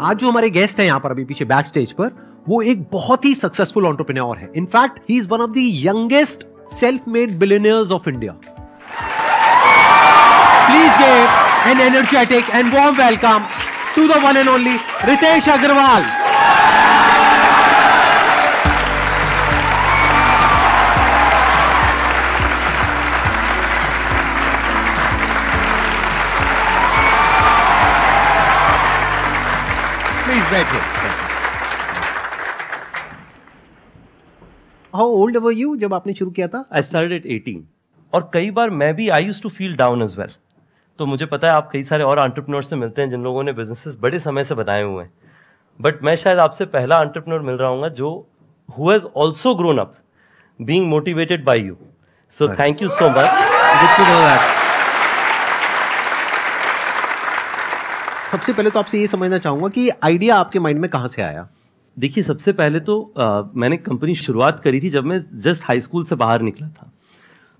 आज जो हमारे गेस्ट हैं यहाँ पर अभी पीछे बैक स्टेज पर वो एक बहुत ही सक्सेसफुल ऑन्टरप्रेन्योर है in fact he is one of the youngest self made billionaires of India please give an energetic and warm welcome to the one and only Ritesh Agarwal Thank you. How old were you जब आपने शुरू किया था I started at 18. और कई बार मैं भी I used to feel down as well. तो मुझे पता है आप कई सारे और आंट्रप्रनोर से मिलते हैं जिन लोगों ने बिजनेसेस बड़े समय से बनाए हुए हैं बट मैं शायद आपसे पहला आंट्रप्रनोर मिल रहा हूँ जो who has also grown up being motivated by you so thank you so much सबसे पहले तो आपसे ये समझना चाहूँगा कि आइडिया आपके माइंड में कहाँ से आया देखिए सबसे पहले तो आ, मैंने कंपनी शुरुआत करी थी जब मैं जस्ट हाई स्कूल से बाहर निकला था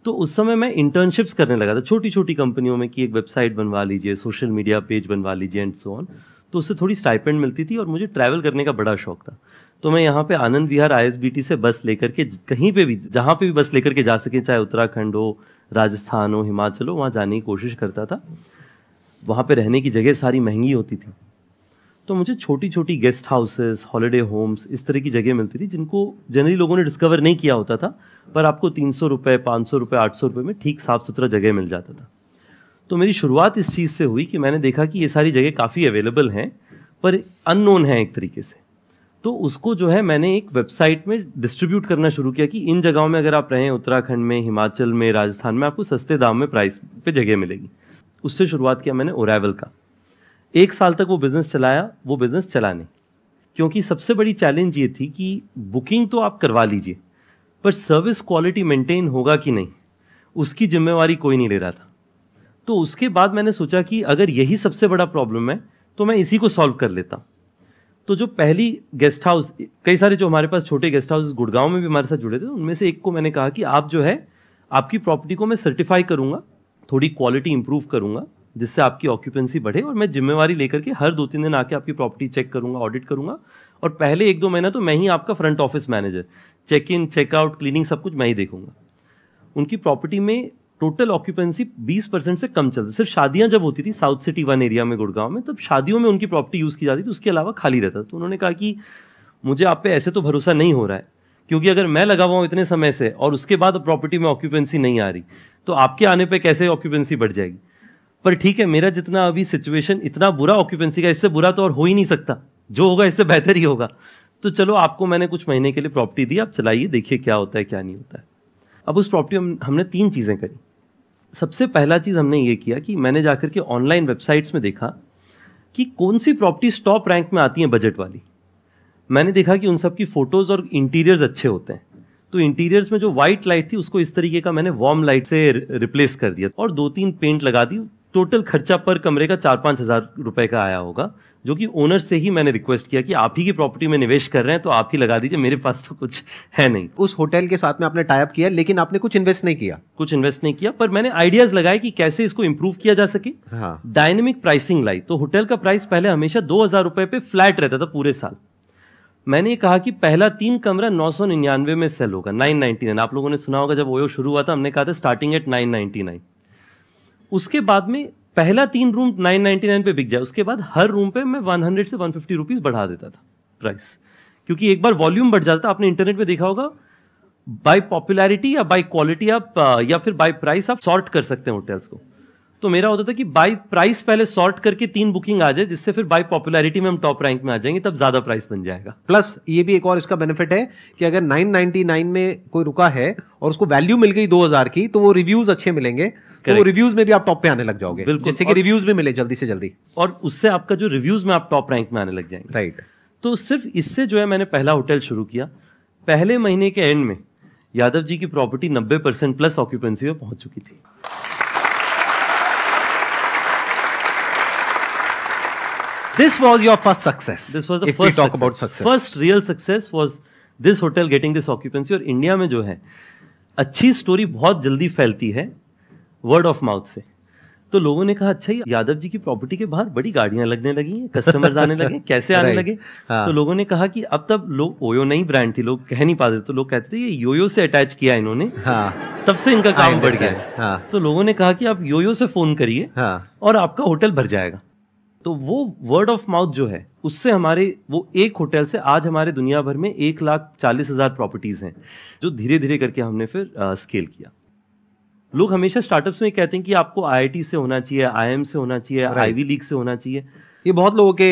तो उस समय मैं इंटर्नशिप्स करने लगा था छोटी छोटी कंपनियों में कि एक वेबसाइट बनवा लीजिए सोशल मीडिया पेज बनवा लीजिए एंड सो ऑन तो उससे थोड़ी स्टाइपेंड मिलती थी और मुझे ट्रैवल करने का बड़ा शौक था तो मैं यहाँ पे आनंद विहार आई से बस लेकर के कहीं पे भी जहाँ पे भी बस लेकर के जा सकें चाहे उत्तराखंड हो राजस्थान हो हिमाचल हो वहाँ जाने की कोशिश करता था वहाँ पे रहने की जगह सारी महंगी होती थी तो मुझे छोटी छोटी गेस्ट हाउसेस हॉलीडे होम्स इस तरह की जगह मिलती थी जिनको जनरली लोगों ने डिस्कवर नहीं किया होता था पर आपको तीन सौ रुपये पाँच सौ रुपये आठ सौ रुपये में ठीक साफ़ सुथरा जगह मिल जाता था तो मेरी शुरुआत इस चीज़ से हुई कि मैंने देखा कि ये सारी जगह काफ़ी अवेलेबल हैं पर अननोन है एक तरीके से तो उसको जो है मैंने एक वेबसाइट में डिस्ट्रीब्यूट करना शुरू किया कि इन जगहों में अगर आप रहें उत्तराखंड में हिमाचल में राजस्थान में आपको सस्ते दाम में प्राइस पे जगह मिलेगी उससे शुरुआत किया मैंने ओरावल का एक साल तक वो बिज़नेस चलाया वो बिज़नेस चला नहीं क्योंकि सबसे बड़ी चैलेंज ये थी कि बुकिंग तो आप करवा लीजिए पर सर्विस क्वालिटी मेंटेन होगा कि नहीं उसकी जिम्मेवारी कोई नहीं ले रहा था तो उसके बाद मैंने सोचा कि अगर यही सबसे बड़ा प्रॉब्लम है तो मैं इसी को सॉल्व कर लेता तो जो पहली गेस्ट हाउस कई सारे जो हमारे पास छोटे गेस्ट हाउस गुड़गांव में भी हमारे साथ जुड़े थे उनमें से एक को मैंने कहा कि आप जो है आपकी प्रॉपर्टी को मैं सर्टिफाई करूंगा थोड़ी क्वालिटी इंप्रूव करूंगा जिससे आपकी ऑक्यूपेंसी बढ़े और मैं जिम्मेवारी लेकर के हर दो तीन दिन आके आपकी प्रॉपर्टी चेक करूंगा ऑडिट करूंगा और पहले एक दो महीना तो मैं ही आपका front office manager check in checkout cleaning सब कुछ मैं ही देखूंगा उनकी प्रॉपर्टी में टोटल ऑक्यूपेंसी 20 परसेंट से कम चलती सिर्फ शादियां जब होती थी साउथ सिटी वन एरिया में गुड़गांव में तब शादियों में उनकी प्रॉपर्टी यूज़ की जाती थी उसके अलावा खाली रहता तो उन्होंने कहा कि मुझे आप पे ऐसे तो भरोसा नहीं हो रहा है क्योंकि अगर मैं लगा हुआ हूँ इतने समय से और उसके बाद प्रॉपर्टी में ऑक्यूपेंसी नहीं आ रही तो आपके आने पे कैसे ऑक्यूपेंसी बढ़ जाएगी पर ठीक है मेरा जितना अभी सिचुएशन इतना बुरा ऑक्यूपेंसी का इससे बुरा तो और हो ही नहीं सकता जो होगा इससे बेहतर ही होगा तो चलो आपको मैंने कुछ महीने के लिए प्रॉपर्टी दी आप चलाइए देखिए क्या होता है क्या नहीं होता है अब उस प्रॉपर्टी में हमने तीन चीज़ें करी सबसे पहला चीज़ हमने ये किया कि मैंने जाकर के ऑनलाइन वेबसाइट्स में देखा कि कौन सी प्रॉपर्टीज टॉप रैंक में आती हैं बजट वाली मैंने देखा कि उन सब की फ़ोटोज़ और इंटीरियर्स अच्छे होते हैं तो इंटीरियर्स में जो व्हाइट लाइट थी उसको इस तरीके का मैंने वार्म लाइट से रिप्लेस कर दिया और दो तीन पेंट लगा दी टोटल खर्चा पर कमरे का चार पाँच हज़ार रुपये का आया होगा जो कि ओनर से ही मैंने रिक्वेस्ट किया कि आप ही की प्रॉपर्टी में निवेश कर रहे हैं तो आप ही लगा दीजिए मेरे पास तो कुछ है नहीं उस होटल के साथ में आपने टाइप किया लेकिन आपने कुछ इन्वेस्ट नहीं किया कुछ इन्वेस्ट नहीं किया पर मैंने आइडियाज लगाए कि कैसे इसको इम्प्रूव किया जा सके हाँ। डायनेमिक प्राइसिंग लाई तो होटल का प्राइस पहले हमेशा दो हजार रुपए पे फ्लैट रहता था पूरे साल मैंने कहा कि पहला तीन कमरा नौ सौ निन्यानवे में सेल होगा नाइन नाइन्टी नाइन आप लोगों ने सुना होगा जब ओयो शुरू हुआ था हमने कहा था starting at nine ninety nine उसके बाद में पहला तीन रूम नाइन नाइन्टी नाइन पे बिक जाए उसके बाद हर रूम पे मैं वन हंड्रेड से वन फिफ्टी रुपीज़ बढ़ा देता था प्राइस क्योंकि एक बार वॉल्यूम बढ़ जाता था आपने इंटरनेट पे देखा होगा बाय पॉपुलैरिटी या बाय क्वालिटी आप या फिर बाय प्राइस आप सॉर्ट कर सकते हैं होटल्स को तो मेरा होता था कि बाई प्राइस पहले सॉर्ट करके तीन बुकिंग आ जाए जिससे फिर बाई पॉपुलैरिटी में हम टॉप रैंक में आ जाएंगे तब ज्यादा प्राइस बन जाएगा प्लस ये भी एक और इसका बेनिफिट है कि अगर 999 में कोई रुका है और उसको वैल्यू मिल गई 2000 की तो वो रिव्यूज अच्छे मिलेंगे तो रिव्यूज में भी आप टॉप पे आने लग जाओगे बिल्कुल जैसे कि रिव्यूज में मिले जल्दी से जल्दी और उससे आपका जो रिव्यूज में आप टॉप रैंक में आने लग जाएंगे राइट तो सिर्फ इससे जो है मैंने पहला होटल शुरू किया पहले महीने के एंड में यादव जी की प्रॉपर्टी नब्बे परसेंट प्लस ऑक्यूपेंसी में पहुंच चुकी थी this was your first success. This was the if first. we talk success. about success, first real success was this hotel getting this occupancy. Or India mein jo hai, अच्छी story बहुत जल्दी फैलती है word of mouth से तो लोगों ने कहा अच्छा यादव जी की प्रॉपर्टी के बाहर बड़ी गाड़ियां लगने लगी हैं कस्टमर्स आने लगे कैसे आने लगे हाँ. तो लोगों ने कहा कि अब तब लोग ओयो नई ब्रांड थी लोग कह नहीं पाते तो लोग कहते थे ये योयो से अटैच किया इन्होंने हाँ. तब से इनका काम बढ़ गया हाँ. तो लोगों ने कहा कि आप योयो से फोन करिए हाँ। और आपका होटल भर जाएगा तो वो वर्ड ऑफ माउथ जो है उससे हमारे वो एक होटल से आज हमारे दुनिया भर में एक लाख चालीस हज़ार प्रॉपर्टीज़ हैं जो धीरे धीरे करके हमने फिर आ, स्केल किया लोग हमेशा स्टार्टअप्स में कहते हैं कि आपको आईआईटी से होना चाहिए आईएम से होना चाहिए आईवी लीग से होना चाहिए ये बहुत लोगों के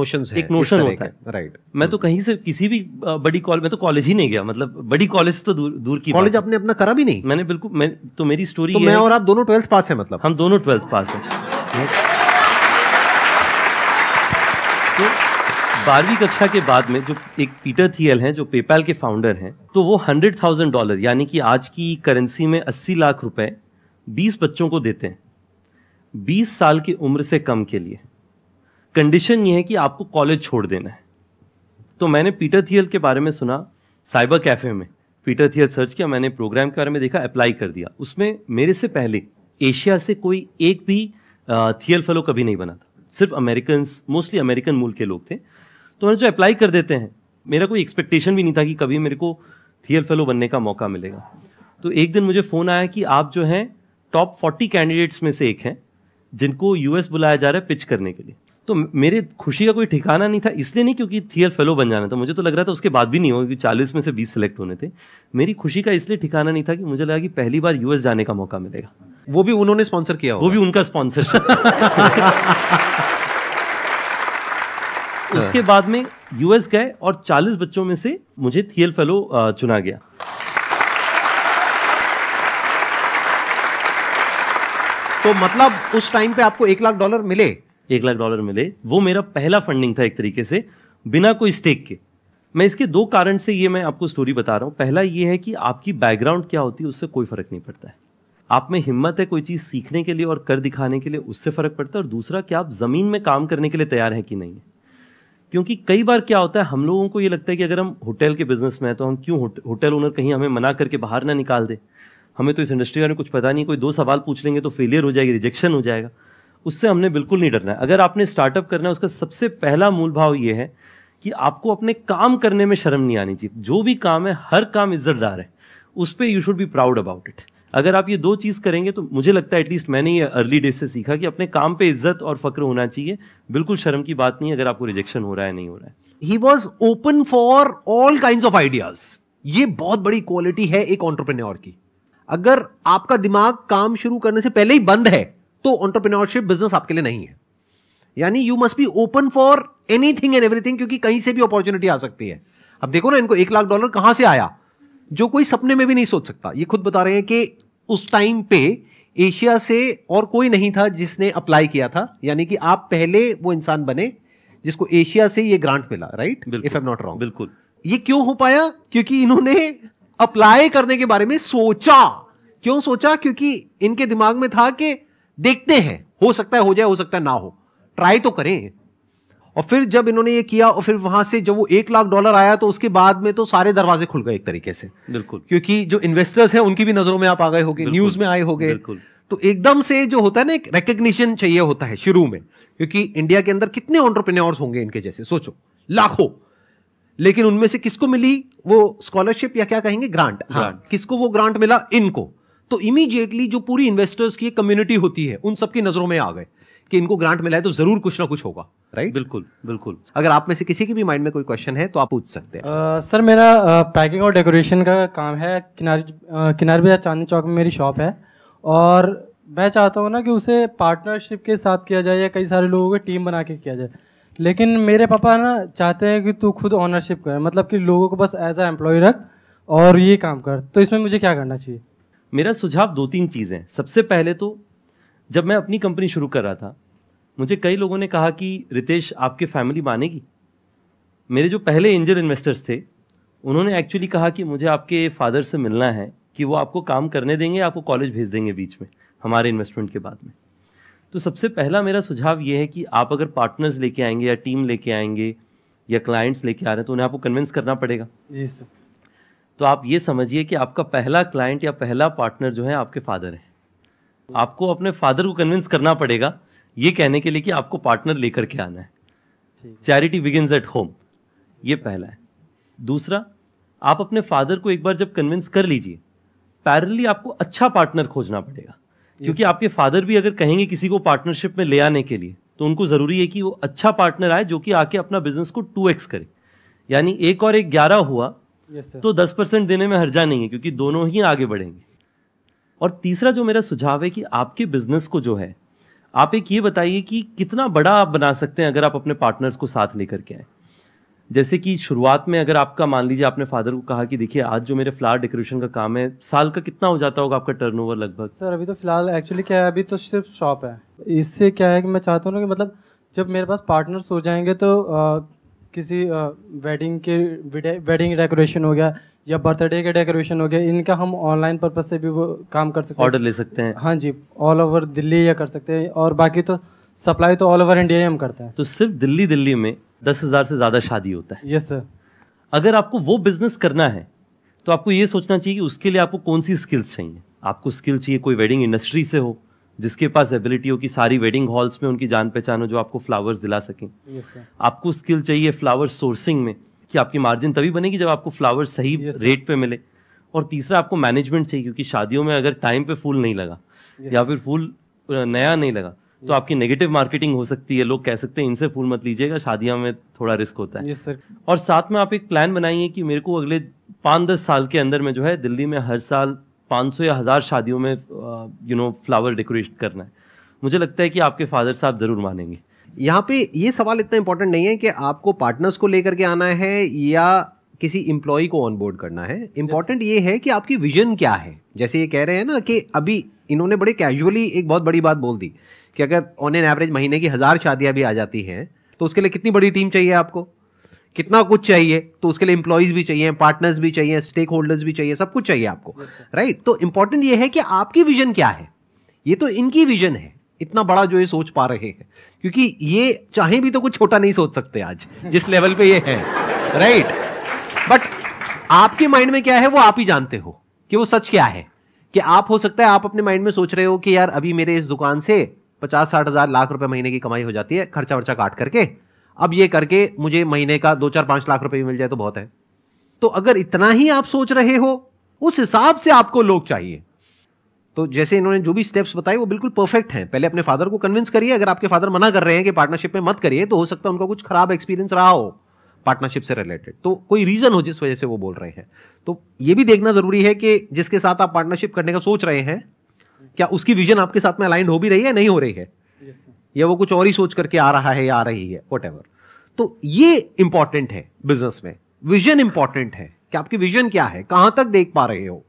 नोशन एक नोशन होता है राइट मैं तो हम्म। कहीं से किसी भी बड़ी कॉलेज मैं तो कॉलेज ही नहीं गया मतलब बड़ी कॉलेज तो दूर दूर की कॉलेज आपने अपना करा भी नहीं मैंने बिल्कुल मैं तो मेरी स्टोरी तो मैं और आप दोनों ट्वेल्थ पास है मतलब हम दोनों ट्वेल्थ पास है बारहवीं कक्षा के बाद में जो एक पीटर थियल हैं जो पेपैल के फाउंडर हैं तो वो हंड्रेड थाउजेंड डॉलर यानी कि आज की करेंसी में अस्सी लाख रुपए बीस बच्चों को देते हैं बीस साल की उम्र से कम के लिए कंडीशन ये है कि आपको कॉलेज छोड़ देना है तो मैंने पीटर थियल के बारे में सुना साइबर कैफ़े में पीटर थियल सर्च किया मैंने प्रोग्राम के बारे में देखा अप्लाई कर दिया उसमें मेरे से पहले एशिया से कोई एक भी थियल फेलो कभी नहीं बना था सिर्फ अमेरिकन मोस्टली अमेरिकन मूल के लोग थे तो जो अप्लाई कर देते हैं मेरा कोई एक्सपेक्टेशन भी नहीं था कि कभी मेरे को थियर फेलो बनने का मौका मिलेगा तो एक दिन मुझे फ़ोन आया कि आप जो हैं टॉप फोर्टी कैंडिडेट्स में से एक हैं जिनको यूएस बुलाया जा रहा है पिच करने के लिए तो मेरे खुशी का कोई ठिकाना नहीं था इसलिए नहीं क्योंकि थियर फेलो बन जाना था मुझे तो लग रहा था उसके बाद भी नहीं होगा क्योंकि चालीस में से बीस सेलेक्ट होने थे मेरी खुशी का इसलिए ठिकाना नहीं था कि मुझे लगा कि पहली बार यूएस जाने का मौका मिलेगा वो भी उन्होंने स्पॉन्सर किया वो भी उनका स्पॉन्सर उसके हाँ। बाद में यूएस गए और 40 बच्चों में से मुझे थियल फेलो चुना गया तो मतलब उस टाइम पे आपको एक लाख डॉलर मिले एक लाख डॉलर मिले वो मेरा पहला फंडिंग था एक तरीके से बिना कोई स्टेक के मैं इसके दो कारण से ये मैं आपको स्टोरी बता रहा हूँ पहला ये है कि आपकी बैकग्राउंड क्या होती है उससे कोई फर्क नहीं पड़ता है आप में हिम्मत है कोई चीज़ सीखने के लिए और कर दिखाने के लिए उससे फ़र्क पड़ता है और दूसरा कि आप ज़मीन में काम करने के लिए तैयार हैं कि नहीं क्योंकि कई बार क्या होता है हम लोगों को ये लगता है कि अगर हम होटल के बिजनेस में हैं तो हम क्यों होटल ओनर कहीं हमें मना करके बाहर ना निकाल दे हमें तो इस इंडस्ट्री में कुछ पता नहीं कोई दो सवाल पूछ लेंगे तो फेलियर हो जाएगी रिजेक्शन हो जाएगा उससे हमने बिल्कुल नहीं डरना है अगर आपने स्टार्टअप करना है उसका सबसे पहला मूल भाव ये है कि आपको अपने काम करने में शर्म नहीं आनी चाहिए जो भी काम है हर काम इज्जतदार है उस पर you should be proud about it अगर आप ये दो चीज़ करेंगे तो मुझे लगता है एटलीस्ट मैंने ये अर्ली डेज से सीखा कि अपने काम पे इज्जत और फक्र होना चाहिए बिल्कुल शर्म की बात नहीं अगर आपको रिजेक्शन हो रहा है नहीं हो रहा है he was open for all kind of ideas ये बहुत बड़ी क्वालिटी है एक ऑन्टरप्रेन्योर की अगर आपका दिमाग काम शुरू करने से पहले ही बंद है तो ऑन्टरप्रेन्योरशिप बिजनेस आपके लिए नहीं है यानी you must be open for anything and everything क्योंकि कहीं से भी अपॉर्चुनिटी आ सकती है अब देखो ना इनको एक लाख डॉलर कहां से आया जो कोई सपने में भी नहीं सोच सकता ये खुद बता रहे हैं कि उस टाइम पे एशिया से और कोई नहीं था जिसने अप्लाई किया था यानी कि आप पहले वो इंसान बने जिसको एशिया से ये ग्रांट मिला right if am not wrong बिल्कुल ये क्यों हो पाया क्योंकि इन्होंने अप्लाई करने के बारे में सोचा क्यों सोचा क्योंकि इनके दिमाग में था कि देखते हैं हो सकता है हो जाए हो सकता है ना हो ट्राई तो करें और फिर जब इन्होंने ये किया और फिर वहां से जब वो एक लाख डॉलर आया तो उसके बाद में तो सारे दरवाजे खुल गए एक तरीके से बिल्कुल क्योंकि जो इन्वेस्टर्स हैं उनकी भी नजरों में आप आ गए होगे न्यूज में आए हो गए तो एकदम से जो होता है ना एक रिकग्निशन चाहिए होता है शुरू में क्योंकि इंडिया के अंदर कितने ऑन्टरप्रेन्योर्स होंगे इनके जैसे सोचो लाखों लेकिन उनमें से किसको मिली वो स्कॉलरशिप या क्या कहेंगे ग्रांट हाँ, किसको वो ग्रांट मिला इनको तो इमीडिएटली जो पूरी इन्वेस्टर्स की कम्युनिटी होती है उन सबकी नजरों में आ गए कि इनको ग्रांट मिला है तो जरूर कुछ ना कुछ होगा राइट बिल्कुल बिल्कुल अगर आप में से किसी की भी माइंड में कोई क्वेश्चन है तो आप पूछ सकते हैं सर मेरा पैकिंग और डेकोरेशन का काम है किनारे किनारे बाजार चांदनी चौक में मेरी शॉप है और मैं चाहता हूँ ना कि उसे पार्टनरशिप के साथ किया जाए या कई सारे लोगों की टीम बना के किया जाए लेकिन मेरे पापा ना चाहते हैं कि तू खुद ऑनरशिप कर मतलब कि लोगों को बस एज अ एम्प्लॉय रख और ये काम कर तो इसमें मुझे क्या करना चाहिए मेरा सुझाव दो तीन चीज़ें सबसे पहले तो जब मैं अपनी कंपनी शुरू कर रहा था मुझे कई लोगों ने कहा कि रितेश आपकी फैमिली मानेगी मेरे जो पहले एंजल इन्वेस्टर्स थे उन्होंने एक्चुअली कहा कि मुझे आपके फादर से मिलना है कि वो आपको काम करने देंगे आपको कॉलेज भेज देंगे बीच में हमारे इन्वेस्टमेंट के बाद में तो सबसे पहला मेरा सुझाव ये है कि आप अगर पार्टनर्स लेके आएंगे या टीम लेके आएंगे या क्लाइंट्स लेके आ रहे हैं तो उन्हें आपको कन्विंस करना पड़ेगा जी सर तो आप ये समझिए कि आपका पहला क्लाइंट या पहला पार्टनर जो है आपके फादर हैं आपको अपने फादर को कन्विंस करना पड़ेगा ये कहने के लिए कि आपको पार्टनर लेकर के आना है चैरिटी बिगिनस एट होम ये पहला है दूसरा आप अपने फादर को एक बार जब कन्विंस कर लीजिए पैरली आपको अच्छा पार्टनर खोजना पड़ेगा क्योंकि आपके फादर भी अगर कहेंगे किसी को पार्टनरशिप में ले आने के लिए तो उनको ज़रूरी है कि वो अच्छा पार्टनर आए जो कि आके अपना बिजनेस को टू एक्स करे यानी एक और एक ग्यारह हुआ तो दस परसेंट देने में हर्जा नहीं है क्योंकि दोनों ही आगे बढ़ेंगे और तीसरा जो मेरा सुझाव है कि आपके बिजनेस को जो है आप एक ये बताइए कि कितना बड़ा आप बना सकते हैं अगर आप अपने पार्टनर्स को साथ लेकर के आए जैसे कि शुरुआत में अगर आपका मान लीजिए आपने फादर को कहा कि देखिए आज जो मेरे फ्लावर डेकोरेशन का काम है साल का कितना हो जाता होगा आपका टर्नओवर लगभग सर अभी तो फिलहाल एक्चुअली क्या है अभी तो सिर्फ शॉप है इससे क्या है कि मैं चाहता हूँ ना कि मतलब जब मेरे पास पार्टनर्स हो जाएंगे तो किसी वेडिंग के वेडिंग डेकोरेशन हो गया या बर्थडे के डेकोरेशन हो गया इनका हम ऑनलाइन पर्पज से भी वो काम कर सकते हैं ऑर्डर ले सकते हैं हाँ जी ऑल ओवर दिल्ली या कर सकते हैं और बाकी तो सप्लाई तो ऑल ओवर इंडिया ही हम करते हैं तो सिर्फ दिल्ली दिल्ली में दस हज़ार से ज़्यादा शादी होता है यस सर अगर आपको वो बिज़नेस करना है तो आपको ये सोचना चाहिए कि उसके लिए आपको कौन सी स्किल्स चाहिए आपको स्किल चाहिए कोई वेडिंग इंडस्ट्री से हो जिसके पास एबिलिटी हो कि सारी वेडिंग हॉल्स में उनकी जान पहचान हो जो आपको फ्लावर्स दिला सकें आपको स्किल चाहिए फ्लावर सोर्सिंग में कि आपकी मार्जिन तभी बनेगी जब आपको फ्लावर सही रेट पे मिले और तीसरा आपको मैनेजमेंट चाहिए क्योंकि शादियों में अगर टाइम पे फूल नहीं लगा या फिर फूल नया नहीं लगा तो आपकी नेगेटिव मार्केटिंग हो सकती है लोग कह सकते हैं इनसे फूल मत लीजिएगा शादियां में थोड़ा रिस्क होता है सर और साथ में आप एक प्लान बनाइए कि मेरे को अगले पाँच दस साल के अंदर में जो है दिल्ली में हर साल 500 या हज़ार शादियों में यू नो फ्लावर डेकोरेट करना है मुझे लगता है कि आपके फादर साहब ज़रूर मानेंगे यहाँ पे ये सवाल इतना इंपॉर्टेंट नहीं है कि आपको पार्टनर्स को लेकर के आना है या किसी इम्प्लॉय को ऑनबोर्ड करना है इम्पॉर्टेंट ये है कि आपकी विजन क्या है जैसे ये कह रहे हैं ना कि अभी इन्होंने बड़े कैजुअली एक बहुत बड़ी बात बोल दी कि अगर ऑन एन एवरेज महीने की हज़ार शादियाँ भी आ जाती हैं तो उसके लिए कितनी बड़ी टीम चाहिए आपको कितना कुछ चाहिए तो उसके लिए इंप्लॉयज भी चाहिए पार्टनर्स भी चाहिए स्टेक होल्डर्स भी चाहिए सब कुछ चाहिए आपको राइट right? तो इंपॉर्टेंट यह है कि आपकी विजन क्या है ये तो इनकी विजन है इतना बड़ा जो ये सोच पा रहे हैं क्योंकि ये चाहे भी तो कुछ छोटा नहीं सोच सकते आज जिस लेवल पे ये है राइट बट आपके माइंड में क्या है वो आप ही जानते हो कि वो सच क्या है कि आप हो सकता है आप अपने माइंड में सोच रहे हो कि यार अभी मेरे इस दुकान से पचास साठ हजार लाख रुपए महीने की कमाई हो जाती है खर्चा वर्चा काट करके अब ये करके मुझे महीने का दो चार पांच लाख रुपए मिल जाए तो बहुत है तो अगर इतना ही आप सोच रहे हो उस हिसाब से आपको लोग चाहिए तो जैसे इन्होंने जो भी स्टेप्स बताए वो बिल्कुल परफेक्ट हैं पहले अपने फादर को कन्विंस करिए अगर आपके फादर मना कर रहे हैं कि पार्टनरशिप में मत करिए तो हो सकता है उनका कुछ खराब एक्सपीरियंस रहा हो पार्टनरशिप से रिलेटेड तो कोई रीजन हो जिस वजह से वो बोल रहे हैं तो ये भी देखना जरूरी है कि जिसके साथ आप पार्टनरशिप करने का सोच रहे हैं क्या उसकी विजन आपके साथ में अलाइन हो भी रही है नहीं हो रही है yes, या वो कुछ और ही सोच करके आ रहा है या आ रही है वट तो ये इंपॉर्टेंट है बिजनेस में विजन इंपॉर्टेंट है कि आपकी विजन क्या है कहां तक देख पा रहे हो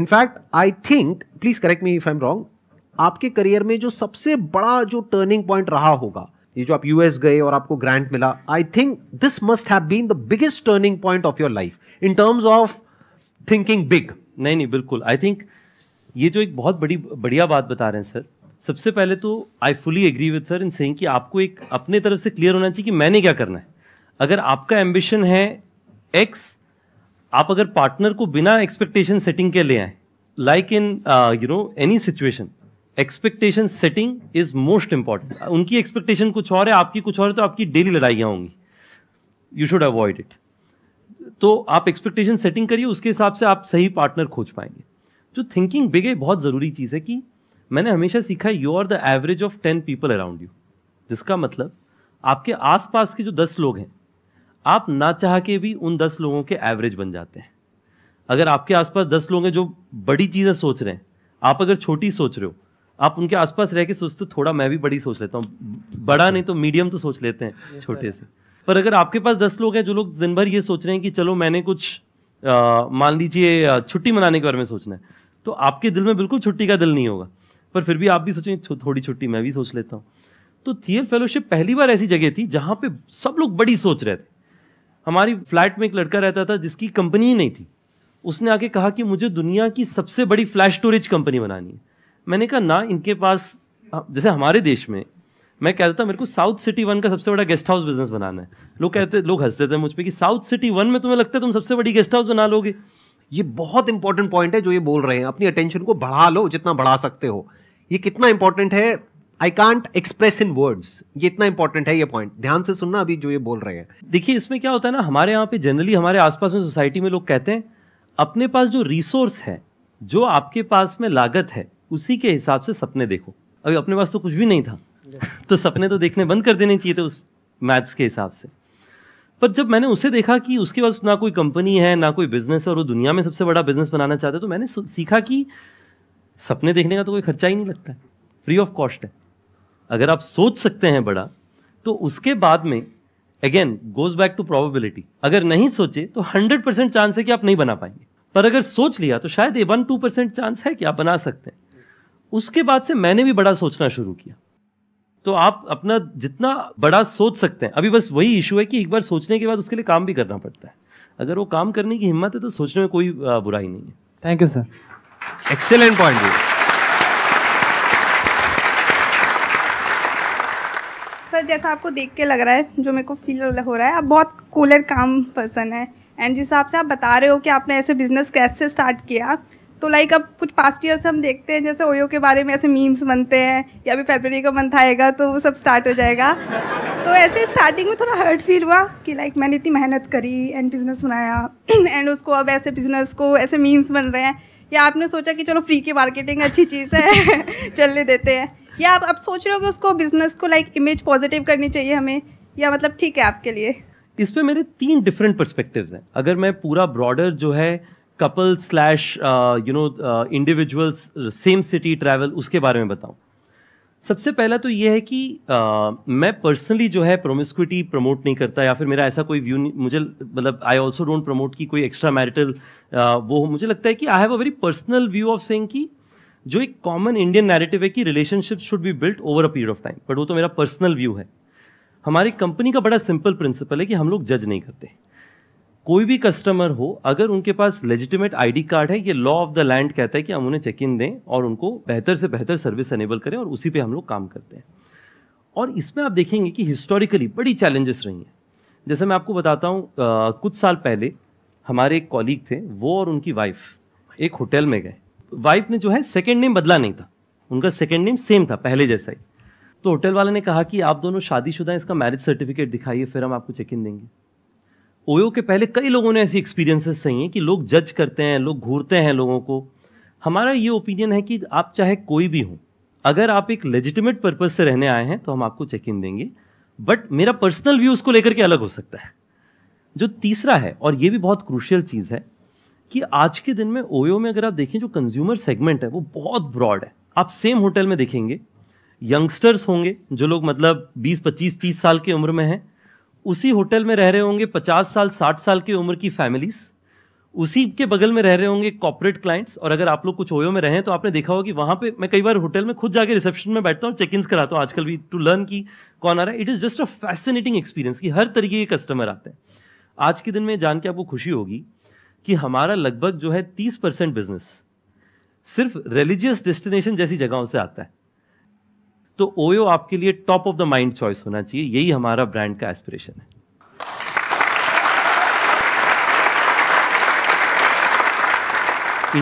in fact I think please correct me if I am wrong आपके करियर में जो सबसे बड़ा जो टर्निंग पॉइंट रहा होगा ये जो आप यूएस गए और आपको ग्रांट मिला I think this must have been the biggest turning point of your life in terms of thinking big नहीं नहीं बिल्कुल आई थिंक ये जो एक बहुत बड़ी बढ़िया बात बता रहे हैं सर सबसे पहले तो I fully agree with sir in saying कि आपको एक अपने तरफ से क्लियर होना चाहिए कि मैंने क्या करना है अगर आपका एम्बिशन है एक्स आप अगर पार्टनर को बिना एक्सपेक्टेशन सेटिंग के ले आए like in you know any situation expectation setting is most important उनकी एक्सपेक्टेशन कुछ और है आपकी कुछ और है तो आपकी डेली लड़ाइयाँ होंगी यू शुड अवॉइड इट तो आप एक्सपेक्टेशन सेटिंग करिए उसके हिसाब से आप सही पार्टनर खोज पाएंगे जो थिंकिंग बिग है बहुत ज़रूरी चीज़ है कि मैंने हमेशा सीखा you are the average of ten people around you जिसका मतलब आपके आसपास के जो दस लोग हैं आप ना चाह के भी उन दस लोगों के एवरेज बन जाते हैं अगर आपके आसपास दस लोग हैं जो बड़ी चीज़ें सोच रहे हैं आप अगर छोटी सोच रहे हो आप उनके आसपास रह के सोचते हो थोड़ा मैं भी बड़ी सोच लेता हूँ बड़ा नहीं तो मीडियम तो सोच लेते हैं छोटे से पर अगर आपके पास दस लोग हैं जो लोग दिन भर ये सोच रहे हैं कि चलो मैंने कुछ मान लीजिए छुट्टी मनाने के बारे में सोचना है तो आपके दिल में बिल्कुल छुट्टी का दिल नहीं होगा पर फिर भी आप भी सोचें थो, थोड़ी छुट्टी मैं भी सोच लेता हूँ तो थियर फेलोशिप पहली बार ऐसी जगह थी जहाँ पे सब लोग बड़ी सोच रहे थे हमारी फ्लैट में एक लड़का रहता था जिसकी कंपनी ही नहीं थी उसने आके कहा कि मुझे दुनिया की सबसे बड़ी फ्लैश स्टोरेज कंपनी बनानी है मैंने कहा ना इनके पास हाँ, जैसे हमारे देश में मैं कहता था मेरे को साउथ सिटी वन का सबसे बड़ा गेस्ट हाउस बिजनेस बनाना है लोग कहते लोग हंसते थे मुझ पर कि साउथ सिटी वन में तुम्हें लगता है तुम सबसे बड़ी गेस्ट हाउस बना लोगे ये बहुत इंपॉर्टेंट पॉइंट है जो ये बोल रहे हैं अपनी अटेंशन को बढ़ा लो जितना बढ़ा सकते हो ये कितना इंपॉर्टेंट है I can't express in words ये इतना इंपॉर्टेंट है ये पॉइंट ध्यान से सुनना अभी जो ये बोल रहे हैं देखिए इसमें क्या होता है ना हमारे यहाँ पे जनरली हमारे आसपास में सोसाइटी में लोग कहते हैं अपने पास जो रिसोर्स है जो आपके पास में लागत है उसी के हिसाब से सपने देखो अभी अपने पास तो कुछ भी नहीं था तो सपने तो देखने बंद कर देने चाहिए थे उस मैथ्स के हिसाब से पर जब मैंने उसे देखा कि उसके पास ना कोई कंपनी है ना कोई बिजनेस है और वो दुनिया में सबसे बड़ा बिजनेस बनाना चाहते है तो मैंने सीखा कि सपने देखने का तो कोई खर्चा ही नहीं लगता है फ्री ऑफ कॉस्ट है अगर आप सोच सकते हैं बड़ा तो उसके बाद में again goes back to probability अगर नहीं सोचे तो हंड्रेड परसेंट चांस है कि आप नहीं बना पाएंगे पर अगर सोच लिया तो शायद ये वन टू परसेंट चांस है कि आप बना सकते हैं उसके बाद से मैंने भी बड़ा सोचना शुरू किया तो आप अपना जितना बड़ा सोच सकते हैं अभी बस वही इशू है कि एक बार सोचने के बाद उसके लिए काम भी करना पड़ता है अगर वो काम करने की हिम्मत है तो सोचने में कोई बुराई नहीं है thank you sir excellent point sir जैसा आपको देख के लग रहा है जो मेरे को फील हो रहा है आप बहुत कूलर काम पर्सन है एंड जिस हिसाब से आप बता रहे हो कि आपने ऐसे बिजनेस कैसे स्टार्ट किया तो लाइक अब कुछ पास्ट ईयर से हम देखते हैं जैसे ओयो के बारे में ऐसे मीम्स बनते हैं या अभी फेबररी का मंथ आएगा तो वो सब स्टार्ट हो जाएगा तो ऐसे स्टार्टिंग में थोड़ा हर्ट फील हुआ कि लाइक मैंने इतनी मेहनत करी एंड बिजनेस बनाया एंड उसको अब ऐसे बिजनेस को ऐसे मीम्स बन रहे हैं या आपने सोचा कि चलो फ्री की मार्केटिंग अच्छी चीज़ है चलने देते हैं या आप सोच रहे हो कि उसको बिजनेस को लाइक इमेज पॉजिटिव करनी चाहिए हमें या मतलब ठीक है आपके लिए इस पर मेरे तीन डिफरेंट पर्सपेक्टिव्स हैं अगर मैं पूरा ब्रॉडर जो है couple slash you know individuals same city travel उसके बारे में बताऊँ सबसे पहला तो ये है कि आ, मैं पर्सनली जो है प्रोमिस्क्विटी प्रमोट नहीं करता या फिर मेरा ऐसा कोई व्यू नहीं मुझे मतलब आई ऑल्सो डोंट प्रमोट की कोई एक्स्ट्रा मैरिटल वो मुझे लगता है कि I have a very personal view of saying की जो एक कॉमन इंडियन नैरेटिव है कि relationship should be built over a period of time but वो तो मेरा पर्सनल व्यू है हमारी कंपनी का बड़ा सिंपल प्रिंसिपल है कि हम लोग जज नहीं करते कोई भी कस्टमर हो अगर उनके पास लेजिटिमेट आईडी कार्ड है ये लॉ ऑफ द लैंड कहता है कि हम उन्हें चेक इन दें और उनको बेहतर से बेहतर सर्विस अनेबल करें और उसी पे हम लोग काम करते हैं और इसमें आप देखेंगे कि हिस्टोरिकली बड़ी चैलेंजेस रही हैं जैसे मैं आपको बताता हूँ कुछ साल पहले हमारे एक कॉलीग थे वो और उनकी वाइफ एक होटल में गए वाइफ ने जो है सेकेंड नेम बदला नहीं था उनका सेकेंड नेम सेम था पहले जैसा ही तो होटल वाले ने कहा कि आप दोनों शादीशुदा इसका मैरिज सर्टिफिकेट दिखाइए फिर हम आपको चेक इन देंगे ओयो के पहले कई लोगों ने ऐसी एक्सपीरियंसेस सही हैं कि लोग जज करते हैं लोग घूरते हैं लोगों को हमारा ये ओपिनियन है कि आप चाहे कोई भी हो अगर आप एक लेजिटिमेट पर्पज से रहने आए हैं तो हम आपको चेक इन देंगे बट मेरा पर्सनल व्यू उसको लेकर के अलग हो सकता है जो तीसरा है और ये भी बहुत क्रूशियल चीज़ है कि आज के दिन में ओयो में अगर आप देखें जो कंज्यूमर सेगमेंट है वो बहुत ब्रॉड है आप सेम होटल में देखेंगे यंगस्टर्स होंगे जो लोग मतलब 20 25 30 साल की उम्र में हैं उसी होटल में रह रहे होंगे पचास साल साठ साल की उम्र की फैमिलीज उसी के बगल में रह रहे होंगे कॉपोरेट क्लाइंट्स और अगर आप लोग कुछ ओयो में रहें तो आपने देखा होगा कि वहां पे मैं कई बार होटल में खुद जाके रिसेप्शन में बैठता हूँ चेक इन कराता हूँ आजकल भी टू लर्न की कौन आ रहा है it is just a fascinating experience कि हर तरीके के कस्टमर आते हैं आज के दिन में जान के आपको खुशी होगी कि हमारा लगभग जो है तीस परसेंट बिजनेस सिर्फ रिलीजियस डेस्टिनेशन जैसी जगहों से आता है तो ओयो आपके लिए top of the mind choice होना चाहिए यही हमारा ब्रांड का एस्पिरेशन है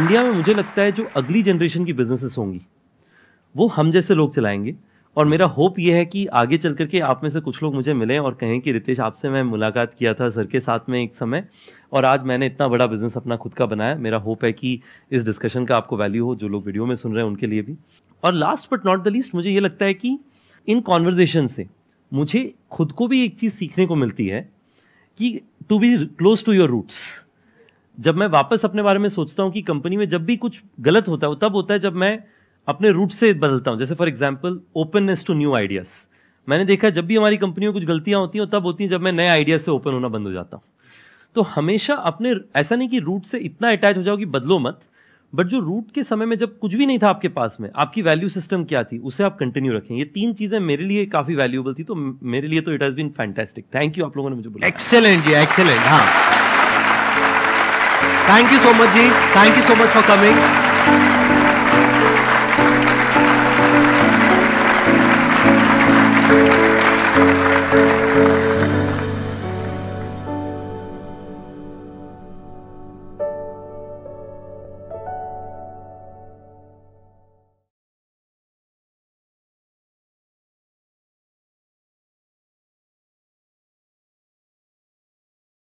इंडिया में मुझे लगता है जो अगली जनरेशन की बिजनेसेस होंगी वो हम जैसे लोग चलाएंगे और मेरा होप ये है कि आगे चल करके आप में से कुछ लोग मुझे मिलें और कहें कि रितेश आपसे मैं मुलाकात किया था सर के साथ में एक समय और आज मैंने इतना बड़ा बिजनेस अपना खुद का बनाया मेरा होप है कि इस डिस्कशन का आपको वैल्यू हो जो लोग वीडियो में सुन रहे हैं उनके लिए भी और last but not the least मुझे ये लगता है कि इन कॉन्वर्जेशन से मुझे खुद को भी एक चीज़ सीखने को मिलती है कि to be close to your roots जब मैं वापस अपने बारे में सोचता हूँ कि कंपनी में जब भी कुछ गलत होता है वो तब होता है जब मैं अपने रूट से बदलता हूँ जैसे for example openness to new ideas मैंने देखा जब भी हमारी कंपनी में कुछ गलतियाँ होती हैं तब होती हैं जब मैं नए आइडिया से ओपन होना बंद हो जाता हूँ तो हमेशा अपने ऐसा नहीं कि रूट से इतना अटैच हो जाओ कि बदलो मत बट जो रूट के समय में जब कुछ भी नहीं था आपके पास में आपकी वैल्यू सिस्टम क्या थी उसे आप कंटिन्यू रखें ये तीन चीजें मेरे लिए काफी वैल्यूएबल थी तो मेरे लिए तो it has been fantastic thank you आप लोगों ने मुझे बोला एक्सेलेंट जी एक्सेलेंट हाँ थैंक यू सो मच जी thank you so much for coming